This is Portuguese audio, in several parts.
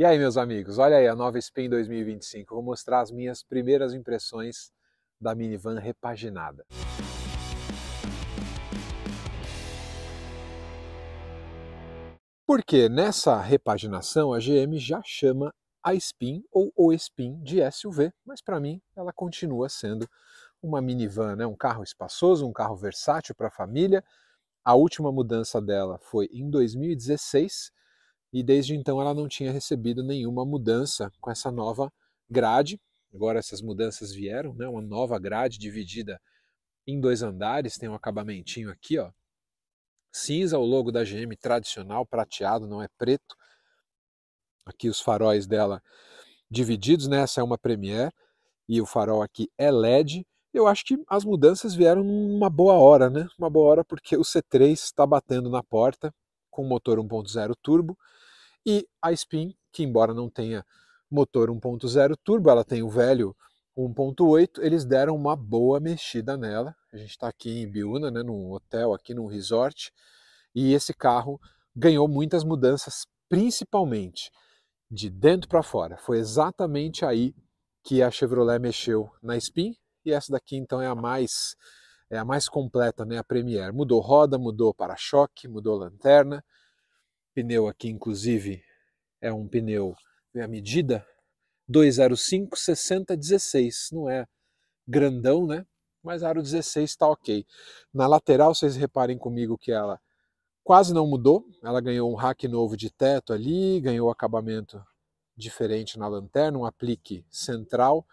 E aí, meus amigos, olha aí a nova Spin 2025. Vou mostrar as minhas primeiras impressões da minivan repaginada. Porque nessa repaginação a GM já chama a Spin ou o Spin de SUV, mas para mim ela continua sendo uma minivan, né? um carro espaçoso, um carro versátil para a família. A última mudança dela foi em 2016 e desde então ela não tinha recebido nenhuma mudança com essa nova grade. Agora essas mudanças vieram, né? uma nova grade dividida em dois andares, tem um acabamentinho aqui, ó. cinza, o logo da GM tradicional, prateado, não é preto. Aqui os faróis dela divididos, né? essa é uma Premiere e o farol aqui é LED. Eu acho que as mudanças vieram numa boa hora, né? Uma boa hora porque o C3 está batendo na porta com motor 1.0 turbo, e a Spin, que embora não tenha motor 1.0 turbo, ela tem o velho 1.8, eles deram uma boa mexida nela. A gente está aqui em Biúna, né, num hotel, aqui num resort, e esse carro ganhou muitas mudanças, principalmente de dentro para fora. Foi exatamente aí que a Chevrolet mexeu na Spin, e essa daqui então é a mais é a mais completa, né, a Premier. Mudou roda, mudou para-choque, mudou lanterna, pneu aqui, inclusive, é um pneu, é a medida 205 60 16, não é grandão, né? Mas aro 16 está ok. Na lateral, vocês reparem comigo que ela quase não mudou. Ela ganhou um rack novo de teto ali, ganhou acabamento diferente na lanterna, um aplique central.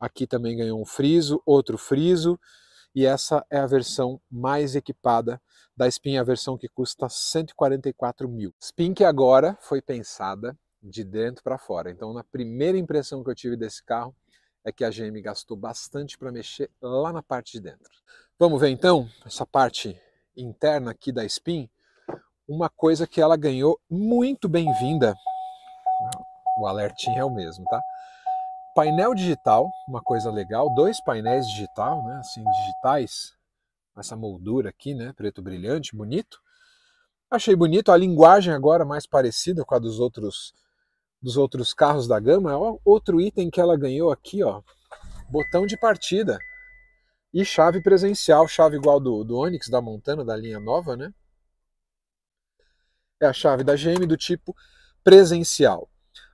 Aqui também ganhou um friso, outro friso. E essa é a versão mais equipada da Spin, a versão que custa 144 mil. Spin que agora foi pensada de dentro para fora. Então, na primeira impressão que eu tive desse carro, é que a GM gastou bastante para mexer lá na parte de dentro. Vamos ver então essa parte interna aqui da Spin. Uma coisa que ela ganhou muito bem-vinda. O alertinho é o mesmo, tá? Painel digital, uma coisa legal, dois painéis digital, né, assim, digitais essa moldura aqui, né? Preto brilhante, bonito. Achei bonito. A linguagem agora é mais parecida com a dos outros dos outros carros da gama. É outro item que ela ganhou aqui, ó, botão de partida e chave presencial, chave igual do, do Onix da Montana da linha nova, né? É a chave da GM do tipo presencial.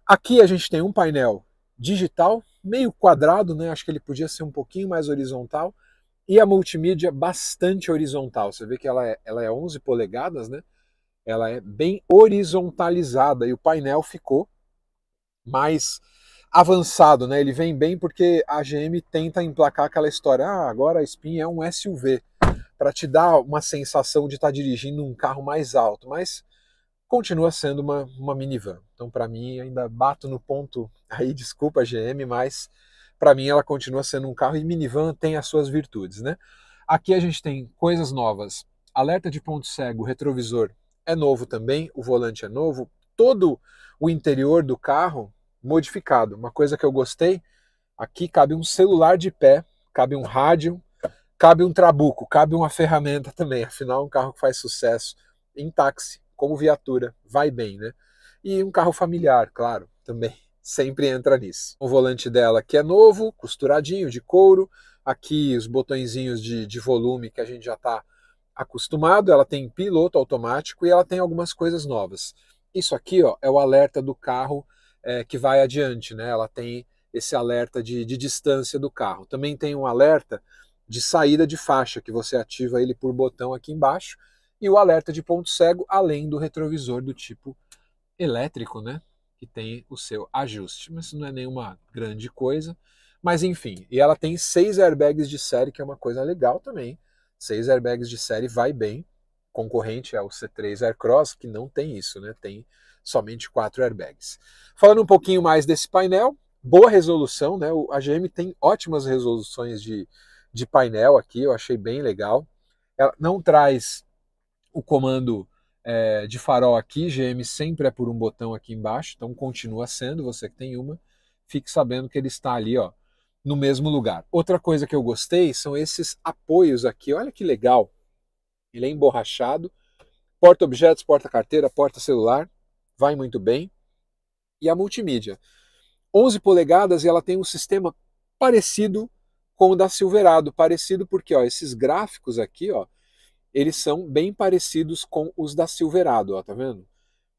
Aqui a gente tem um painel digital, meio quadrado, né? Acho que ele podia ser um pouquinho mais horizontal. E a multimídia bastante horizontal. Você vê que ela é, ela é 11 polegadas, né? Ela é bem horizontalizada e o painel ficou mais avançado, né? Ele vem bem porque a GM tenta emplacar aquela história, ah, agora a Spin é um SUV, para te dar uma sensação de estar tá dirigindo um carro mais alto, mas continua sendo uma, uma minivan. Então, para mim, ainda bato no ponto aí, desculpa GM, mas para mim ela continua sendo um carro e minivan tem as suas virtudes, né? Aqui a gente tem coisas novas. Alerta de ponto cego, retrovisor é novo também, o volante é novo, todo o interior do carro modificado. Uma coisa que eu gostei, aqui cabe um celular de pé, cabe um rádio, cabe um trabuco, cabe uma ferramenta também. Afinal, um carro que faz sucesso em táxi, como viatura, vai bem, né? E um carro familiar, claro, também sempre entra nisso. O volante dela que é novo, costuradinho, de couro, aqui os botõezinhos de, de volume que a gente já está acostumado, ela tem piloto automático e ela tem algumas coisas novas. Isso aqui ó, é o alerta do carro é, que vai adiante, né? ela tem esse alerta de, de distância do carro. Também tem um alerta de saída de faixa, que você ativa ele por botão aqui embaixo, e o alerta de ponto cego, além do retrovisor do tipo elétrico, né? que tem o seu ajuste. Mas não é nenhuma grande coisa. Mas enfim, e ela tem seis airbags de série, que é uma coisa legal também. Seis airbags de série vai bem. Concorrente é o C3 Aircross, que não tem isso, né? Tem somente quatro airbags. Falando um pouquinho mais desse painel, boa resolução, né? A GM tem ótimas resoluções de, de painel aqui, eu achei bem legal. Ela não traz o comando é, de farol aqui, GM sempre é por um botão aqui embaixo, então continua sendo, você que tem uma, fique sabendo que ele está ali, ó, no mesmo lugar. Outra coisa que eu gostei são esses apoios aqui, olha que legal. Ele é emborrachado, porta objetos, porta carteira, porta celular, vai muito bem. E a multimídia. 11 polegadas e ela tem um sistema parecido com o da Silverado, parecido porque ó, esses gráficos aqui, ó, eles são bem parecidos com os da Silverado, ó, tá vendo?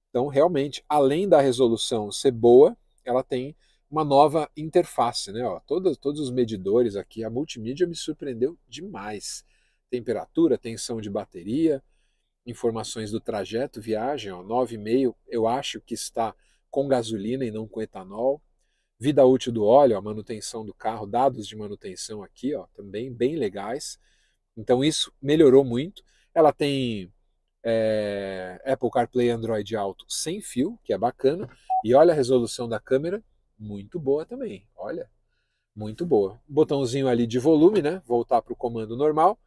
Então, realmente, além da resolução ser boa, ela tem uma nova interface, né? Ó, todos, todos os medidores aqui, a multimídia me surpreendeu demais. Temperatura, tensão de bateria, informações do trajeto, viagem, ó, 9,5, eu acho que está com gasolina e não com etanol. Vida útil do óleo, a manutenção do carro, dados de manutenção aqui, ó, também bem legais. Então isso melhorou muito. Ela tem é, Apple CarPlay Android Auto sem fio, que é bacana. E olha a resolução da câmera, muito boa também. Olha, muito boa. Botãozinho ali de volume, né? Voltar para o comando normal.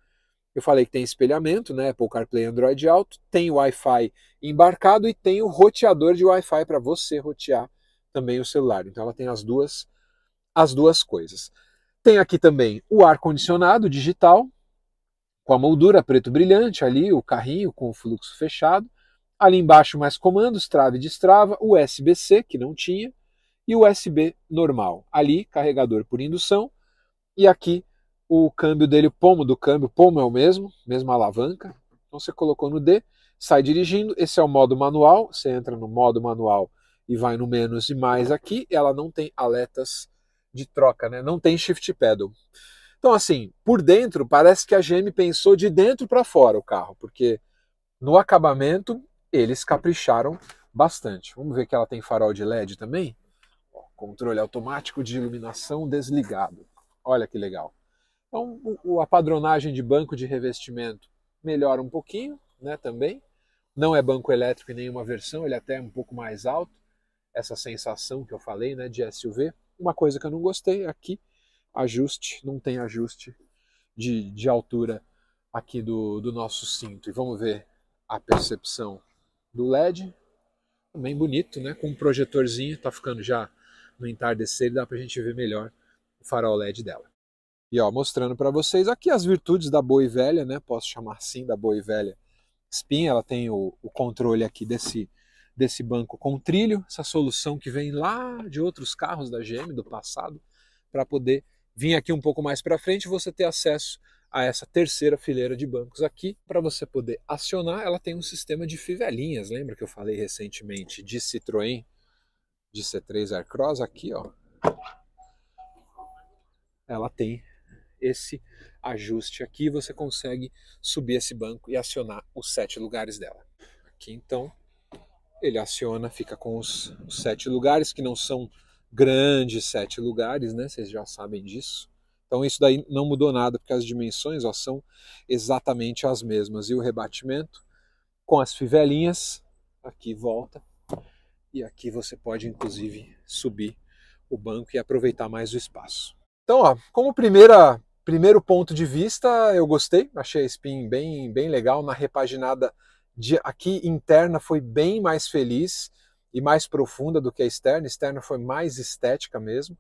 Eu falei que tem espelhamento, né? Apple CarPlay Android Auto, tem Wi-Fi embarcado e tem o roteador de Wi-Fi para você rotear também o celular. Então ela tem as duas as duas coisas. Tem aqui também o ar condicionado digital, com a moldura preto brilhante ali, o carrinho com o fluxo fechado. Ali embaixo, mais comandos, trava e destrava, USB-C, que não tinha, e USB normal. Ali, carregador por indução. E aqui, o câmbio dele, o pomo do câmbio, o pomo é o mesmo, mesma alavanca. Então você colocou no D, sai dirigindo. Esse é o modo manual. Você entra no modo manual e vai no menos e mais aqui. Ela não tem aletas de troca, né? não tem shift pedal. Então, assim, por dentro, parece que a GM pensou de dentro para fora o carro, porque no acabamento eles capricharam bastante. Vamos ver que ela tem farol de LED também? Ó, controle automático de iluminação desligado. Olha que legal. Então, o, a padronagem de banco de revestimento melhora um pouquinho né, também. Não é banco elétrico em nenhuma versão, ele até é um pouco mais alto. Essa sensação que eu falei né, de SUV. Uma coisa que eu não gostei aqui é ajuste, não tem ajuste de, de altura aqui do, do nosso cinto. E vamos ver a percepção do LED. Também bonito, né? Com um projetorzinho, tá ficando já no entardecer, dá pra gente ver melhor o farol LED dela. E ó, mostrando para vocês aqui as virtudes da boi velha, né? Posso chamar assim da boi velha Spin. Ela tem o, o controle aqui desse, desse banco com trilho, essa solução que vem lá de outros carros da GM do passado para poder vim aqui um pouco mais para frente, você ter acesso a essa terceira fileira de bancos aqui. Para você poder acionar, ela tem um sistema de fivelinhas. Lembra que eu falei recentemente de Citroën, de C3 Aircross? Aqui, ó. Ela tem esse ajuste aqui, você consegue subir esse banco e acionar os sete lugares dela. Aqui, então, ele aciona, fica com os, os sete lugares que não são grande, sete lugares, né? Vocês já sabem disso. Então isso daí não mudou nada, porque as dimensões ó, são exatamente as mesmas. E o rebatimento com as fivelinhas, aqui volta, e aqui você pode inclusive subir o banco e aproveitar mais o espaço. Então, ó, como primeira, primeiro ponto de vista, eu gostei, achei a spin bem, bem legal, na repaginada de, aqui interna foi bem mais feliz, e mais profunda do que a externa. A externa foi mais estética mesmo.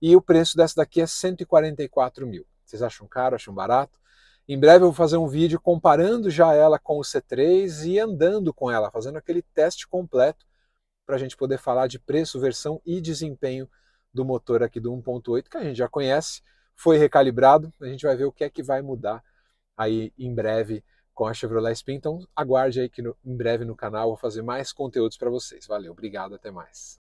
E o preço dessa daqui é 144 mil. Vocês acham caro, acham barato? Em breve eu vou fazer um vídeo comparando já ela com o C3 e andando com ela, fazendo aquele teste completo para a gente poder falar de preço, versão e desempenho do motor aqui do 1.8, que a gente já conhece, foi recalibrado, a gente vai ver o que é que vai mudar aí em breve com a Chevrolet Spin. Então aguarde aí que no, em breve no canal vou fazer mais conteúdos para vocês. Valeu, obrigado, até mais.